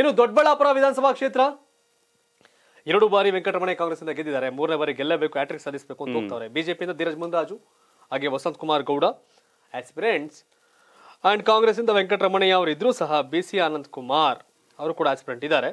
ಇನ್ನು ದೊಡ್ಡಬಳ್ಳಾಪುರ ವಿಧಾನಸಭಾ ಕ್ಷೇತ್ರ ಎರಡು ಬಾರಿ ವೆಂಕಟರಮಣೆ ಕಾಂಗ್ರೆಸ್ನಿಂದ ಗೆದ್ದಿದ್ದಾರೆ ಮೂರನೇ ಬಾರಿ ಗೆಲ್ಲಬೇಕು ಹ್ಯಾಟ್ರಿಕ್ ಸಾಧಿಸಬೇಕು ಅಂತ ಹೋಗ್ತಾರೆ ಬಿಜೆಪಿಯಿಂದ ಧೀರಜ್ ಮುಂದಾಜು ಹಾಗೆ ವಸಂತ್ ಕುಮಾರ್ ಗೌಡ ಆಸ್ಪಿರೆಂಟ್ಸ್ ಅಂಡ್ ಕಾಂಗ್ರೆಸ್ ಇಂದ ವೆಂಕಟರಮಣಯ್ಯ ಅವರು ಇದ್ರೂ ಸಹ ಬಿ ಸಿ ಆನಂದ್ ಕುಮಾರ್ ಅವರು ಕೂಡ ಆಸ್ಪಿರೆಂಟ್ ಇದ್ದಾರೆ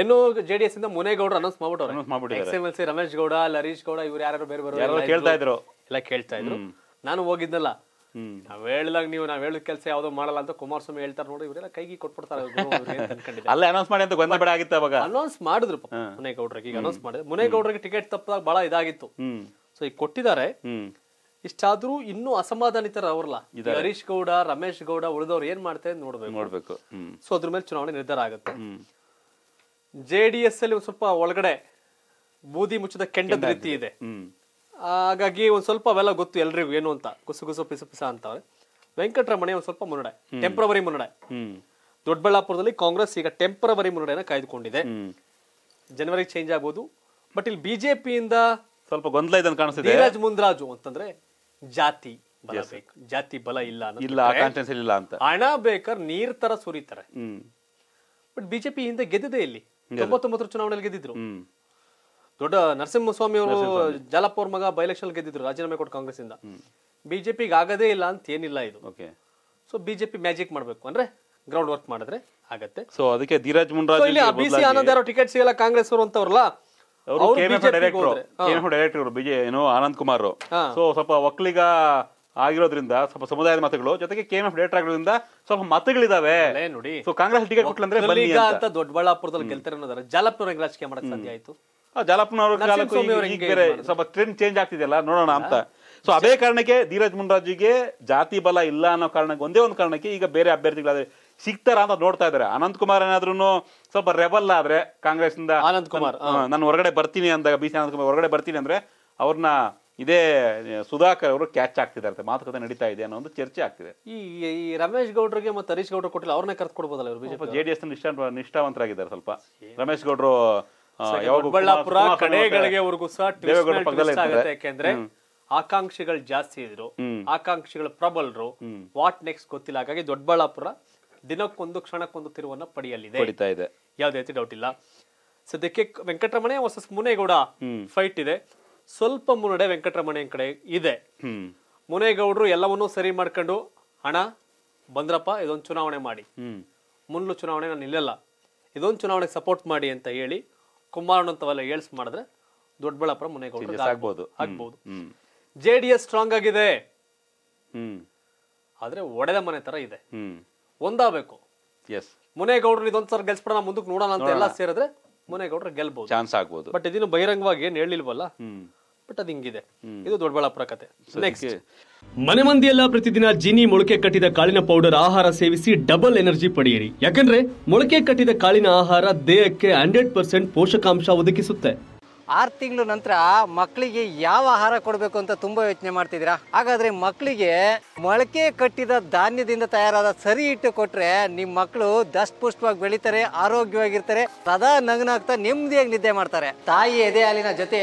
ಇನ್ನು ಜೆ ಡಿ ಎಸ್ ಇಂದ ಮುನೇಗೌಡರು ಅನೌನ್ಸ್ ಮಾಡ್ಬಿಟ್ಟು S M L C Ramesh Gowda ಲರೀಶ್ ಗೌಡ ಇವರು ಯಾರು ಬೇರೆ ಬೇರೆ ಕೇಳ್ತಾ ಇದ್ರು ಎಲ್ಲ ಕೇಳ್ತಾ ಇದ್ರು ನಾನು ಹೋಗಿದ್ನಲ್ಲ ನಾವ್ ಹೇಳಿದಾಗ ನೀವು ನಾವ್ ಹೇಳಿದ ಕೆಲಸ ಯಾವ್ದೋ ಮಾಡಲ್ಲ ಅಂತ ಕುಮಾರಸ್ವಾಮಿ ಹೇಳ್ತಾರೆ ನೋಡಿ ಇವರೆಲ್ಲ ಕೈಗೆ ಕೊಟ್ಬಿಡ್ತಾರೆ ಅಲ್ಲ ಅನೌನ್ಸ್ ಮಾಡಿ ಅಂತ ಗೊಂದಲ ಆಗಿತ್ತು ಅವಾಗ ಅನೌನ್ಸ್ ಮಾಡಿದ್ರು ಗೌಡ್ರಿಗೆ ಈಗ ಅನೌನ್ಸ್ ಮಾಡಿದ್ರು ಗೌಡ್ರಿಗೆ ಟಿಕೆಟ್ ತಪ್ಪದಾಗ ಬಹಳ ಇದಾಗಿತ್ತು ಸೊ ಈಗ ಕೊಟ್ಟಿದ್ದಾರೆ ಇಷ್ಟಾದ್ರೂ ಇನ್ನೂ ಅಸಮಾಧಾನಿತರ ಅವ್ರಲ್ಲ ಹರೀಶ್ ಗೌಡ ರಮೇಶ್ ಗೌಡ ಉಳಿದವ್ರು ಏನ್ ಮಾಡ್ತಾರೆ ನೋಡ್ಬೇಕು ನೋಡ್ಬೇಕು ಸೊ ಅದ್ರ ಮೇಲೆ ಚುನಾವಣೆ ನಿರ್ಧಾರ ಆಗುತ್ತೆ ಜೆಡಿಎಸ್ ಅಲ್ಲಿ ಸ್ವಲ್ಪ ಒಳಗಡೆ ಬೂದಿ ಮುಚ್ಚಿದ ಕೆಂಡದ ರೀತಿ ಇದೆ ಹಾಗಾಗಿ ಒಂದ್ ಸ್ವಲ್ಪ ಅವೆಲ್ಲ ಗೊತ್ತು ಎಲ್ರಿಗೂ ಏನು ಅಂತ ಕುಸು ಕುಸು ಪಿಸು ಪಿಸ ಅಂತ ವೆಂಕಟರಮಣಿ ಒಂದ್ ಸ್ವಲ್ಪ ಮುನ್ನಡೆ ಟೆಂಪ್ರವರಿ ಮುನ್ನಡೆ ದೊಡ್ಡಬಳ್ಳಾಪುರದಲ್ಲಿ ಕಾಂಗ್ರೆಸ್ ಈಗ ಟೆಂಪ್ರವರಿ ಮುನ್ನಡೆಯನ್ನ ಕಾಯ್ದುಕೊಂಡಿದೆ ಜನವರಿ ಚೇಂಜ್ ಆಗ್ಬೋದು ಬಟ್ ಇಲ್ಲಿ ಬಿಜೆಪಿಯಿಂದ ಸ್ವಲ್ಪ ಗೊಂದಲ ಇದನ್ನು ಕಾಣಿಸ್ತಿದೆ ಮುಂದ್ರಾಜು ಅಂತಂದ್ರೆ ಜಾತಿ ಜಾತಿ ಬಲ ಇಲ್ಲ ಇಲ್ಲ ಇಲ್ಲ ಅಂತ ಹಣ ಬೇಕಾದ್ರೆ ನೀರ್ ತರ ಸುರಿತಾರೆ ಬಟ್ ಬಿಜೆಪಿ ಹಿಂದೆ ಗೆದ್ದಿದೆ ಇಲ್ಲಿ ತೊಂಬತ್ತೊಂಬತ್ತರ ಚುನಾವಣೆಯಲ್ಲಿ ಗೆದ್ದಿದ್ರು ದೊಡ್ಡ ನರಸಿಂಹಸ್ವಾಮಿ ಅವರು ಜಲಪೋರ್ ಮಗ ಎಲೆಕ್ಷನ್ ಗೆದ್ದಿದ್ರು ರಾಜೀನಾಮೆ ಕೊಟ್ಟು ಕಾಂಗ್ರೆಸ್ ಇಂದ ಬಿಜೆಪಿಗೆ ಆಗದೇ ಇಲ್ಲ ಅಂತ ಏನಿಲ್ಲ ಇದು ಸೊ ಬಿಜೆಪಿ ಮ್ಯಾಜಿಕ್ ಮಾಡ್ಬೇಕು ಅಂದ್ರೆ ಗ್ರೌಂಡ್ ವರ್ಕ್ ಮಾಡಿದ್ರೆ ಆಗತ್ತೆ ಸೊ ಅದಕ್ಕೆ ಧೀರಜ್ ಮುಂಡ್ರಾಜ್ ಇಲ್ಲಿ ಯಾರೋ ಟಿಕೆಟ್ ಸಿಗಲ್ಲ ಕಾಂಗ್ರೆಸ್ ಅವರು ಅಂತವ್ರಲ್ಲ ಅವರು ಡೈರೆಕ್ಟರ್ ಡೈರೆಕ್ಟರ್ ಬಿಜೆ ಏನು ಆನಂದ್ ಕುಮಾರ್ ಸೊ ಸ್ವಲ್ಪ ಒಕ್ಕಲಿಗ ಆಗಿರೋದ್ರಿಂದ ಸ್ವಲ್ಪ ಸಮುದಾಯದ ಮತಗಳು ಜೊತೆಗೆ ಕೆಎಂ ಡೈರೆಕ್ಟರ್ ಆಗಿರೋದ್ರಿಂದ ಸ್ವಲ್ಪ ಮತಗಳಿದಾವೆ ನೋಡಿ ಸೊ ಕಾಂಗ್ರೆಸ್ ಟಿಕೆಟ್ ಕೊಟ್ಲಂದ್ರೆ ದೊಡ್ಡಬಳ್ಳಾಪುರದಲ್ಲಿ ಗೆಲ್ತಾರೆ ಜಾಲಪುರ ರಾಜಕೀಯ ಮಾಡಕ್ ಸಾಧ್ಯ ಆಯ್ತು ಜಾಲಪ್ಪನವ್ರ ಸ್ವಲ್ಪ ಟ್ರೆಂಡ್ ಚೇಂಜ್ ಆಗ್ತಿದೆಯಲ್ಲ ನೋಡೋಣ ಅಂತ ಸೊ ಅದೇ ಕಾರಣಕ್ಕೆ ಧೀರಜ್ ಮುನ್ರಾಜಿಗೆ ಜಾತಿ ಬಲ ಇಲ್ಲ ಅನ್ನೋ ಕಾರಣಕ್ಕೆ ಒಂದೇ ಒಂದು ಕಾರಣಕ್ಕೆ ಈಗ ಬೇರೆ ಅಭ್ಯರ್ಥಿಗಳಾದ್ರೆ ಸಿಗ್ತಾರ ಅಂತ ನೋಡ್ತಾ ಇದಾರೆ ಅನಂತ್ ಕುಮಾರ್ ಏನಾದ್ರು ಸ್ವಲ್ಪ ರೆಬಲ್ ಆದ್ರೆ ಕಾಂಗ್ರೆಸ್ ಇಂದ ಅನಂತ್ ಕುಮಾರ್ ನಾನು ಹೊರಗಡೆ ಬರ್ತೀನಿ ಅಂದಾಗ ಬಿ ಸಿ ಅನಂತ್ ಕುಮಾರ್ ಹೊರಗಡೆ ಬರ್ತೀನಿ ಅಂದ್ರೆ ಅವ್ರನ್ನ ಇದೇ ಸುಧಾಕರ್ ಅವರು ಕ್ಯಾಚ್ ಆಗ್ತಿದ್ದಾರೆ ಮಾತುಕತೆ ನಡೀತಾ ಇದೆ ಅನ್ನೋ ಒಂದು ಚರ್ಚೆ ಆಗ್ತಿದೆ ಈ ಈ ರಮೇಶ್ ಗೌಡ್ರಿಗೆ ಮತ್ತೆ ಹರೀಶ್ ಗೌಡ್ರು ಕೊಟ್ಟಿಲ್ಲ ಅವ್ರನ್ನೇ ಕರ್ಕೊಡ್ಬೋದಲ್ಲ ಜೆಡಿಎಸ್ ನಿಷ್ಠಾವಂತರಾಗಿದ್ದಾರೆ ಸ್ವಲ್ಪ ರಮೇಶ್ ಗೌಡ್ರು ದೊಡ್ಡಬಳ್ಳಾಪುರ ಯಾಕೆಂದ್ರೆ ಆಕಾಂಕ್ಷಿಗಳು ಜಾಸ್ತಿ ಇದ್ರು ಆಕಾಂಕ್ಷಿಗಳು ಪ್ರಬಲರು ವಾಟ್ ನೆಕ್ಸ್ಟ್ ಗೊತ್ತಿಲ್ಲ ಹಾಗಾಗಿ ದೊಡ್ಡಬಳ್ಳಾಪುರ ದಿನಕ್ಕೊಂದು ಕ್ಷಣಕ್ಕೊಂದು ತಿರುವನ್ನ ಪಡೆಯಲಿದೆ ಯಾವುದೇ ರೀತಿ ಡೌಟ್ ಇಲ್ಲ ಸದ್ಯಕ್ಕೆ ವೆಂಕಟರಮಣೆ ವರ್ಸಸ್ ಮುನೇಗೌಡ ಫೈಟ್ ಇದೆ ಸ್ವಲ್ಪ ಮುನ್ನಡೆ ವೆಂಕಟರಮಣೆ ಕಡೆ ಇದೆ ಮುನೇಗೌಡರು ಎಲ್ಲವನ್ನೂ ಸರಿ ಮಾಡ್ಕೊಂಡು ಹಣ ಬಂದ್ರಪ್ಪ ಇದೊಂದು ಚುನಾವಣೆ ಮಾಡಿ ಮುನ್ನ ಚುನಾವಣೆ ನಾನು ನಿಲ್ಲಲ್ಲ ಇದೊಂದು ಚುನಾವಣೆಗೆ ಸಪೋರ್ಟ್ ಮಾಡಿ ಅಂತ ಹೇಳಿ ಕುಮಾರಣ್ಣ ಅಂತವೆಲ್ಲ ಏಳ್ಸ್ ಮಾಡಿದ್ರೆ ದೊಡ್ಡಬಳ್ಳಾಪುರ ಮುನೇಗೌಡರು ಆಗ್ಬಹುದು ಆಗ್ಬೋದು ಜೆ ಡಿ ಎಸ್ ಸ್ಟ್ರಾಂಗ್ ಆಗಿದೆ ಆದ್ರೆ ಒಡೆದ ಮನೆ ತರ ಇದೆ ಒಂದಾಗಬೇಕು ಎಸ್ ಮುನೇಗೌಡರು ಇದೊಂದ್ಸಲ ಗೆಲ್ಸ್ಬಿಡೋಣ ಮುಂದಕ್ಕೆ ನೋಡೋಣ ಅಂತ ಎಲ್ಲ ಸೇರಿದ್ರೆ ಮುನೇಗೌಡರು ಗೆಲ್ಬಹುದು ಚಾನ್ಸ್ ಆಗ್ಬಹುದು ಬಟ್ ಇದನ್ನು ಬಹಿರಂಗವಾಗಿ ಏನ್ ಹೇಳಿಲ್ವಲ್ಲ ಬಟ್ ಅದು ಹಿಂಗಿದೆ ಇದು ದೊಡ್ಡಬಳ್ಳಾಪುರ ಕತೆ ನೆಕ್ಸ್ಟ್ ಮನೆ ಮಂದಿಯೆಲ್ಲ ಪ್ರತಿದಿನ ಜಿನಿ ಮೊಳಕೆ ಕಟ್ಟಿದ ಕಾಳಿನ ಪೌಡರ್ ಆಹಾರ ಸೇವಿಸಿ ಡಬಲ್ ಎನರ್ಜಿ ಪಡೆಯಿರಿ ಯಾಕಂದ್ರೆ ಮೊಳಕೆ ಕಟ್ಟಿದ ಕಾಳಿನ ಆಹಾರ ದೇಹಕ್ಕೆ ಹಂಡ್ರೆಡ್ ಪರ್ಸೆಂಟ್ ಪೋಷಕಾಂಶ ಒದಗಿಸುತ್ತೆ ಆರು ತಿಂಗಳ ನಂತರ ಮಕ್ಕಳಿಗೆ ಯಾವ ಆಹಾರ ಕೊಡಬೇಕು ಅಂತ ತುಂಬಾ ಯೋಚನೆ ಮಾಡ್ತಿದ್ದೀರಾ ಹಾಗಾದ್ರೆ ಮಕ್ಕಳಿಗೆ ಮೊಳಕೆ ಕಟ್ಟಿದ ಧಾನ್ಯದಿಂದ ತಯಾರಾದ ಸರಿ ಇಟ್ಟು ಕೊಟ್ರೆ ನಿಮ್ಮ ಮಕ್ಕಳು ದಷ್ಟಪುಷ್ಟವಾಗಿ ಬೆಳಿತಾರೆ ಆರೋಗ್ಯವಾಗಿರ್ತಾರೆ ಸದಾ ನಗನಾಗ್ತಾ ನೆಮ್ಮದಿಯಾಗಿ ನಿದ್ದೆ ಮಾಡ್ತಾರೆ ತಾಯಿ ಎದೆ ಹಾಲಿನ ಜೊತೆ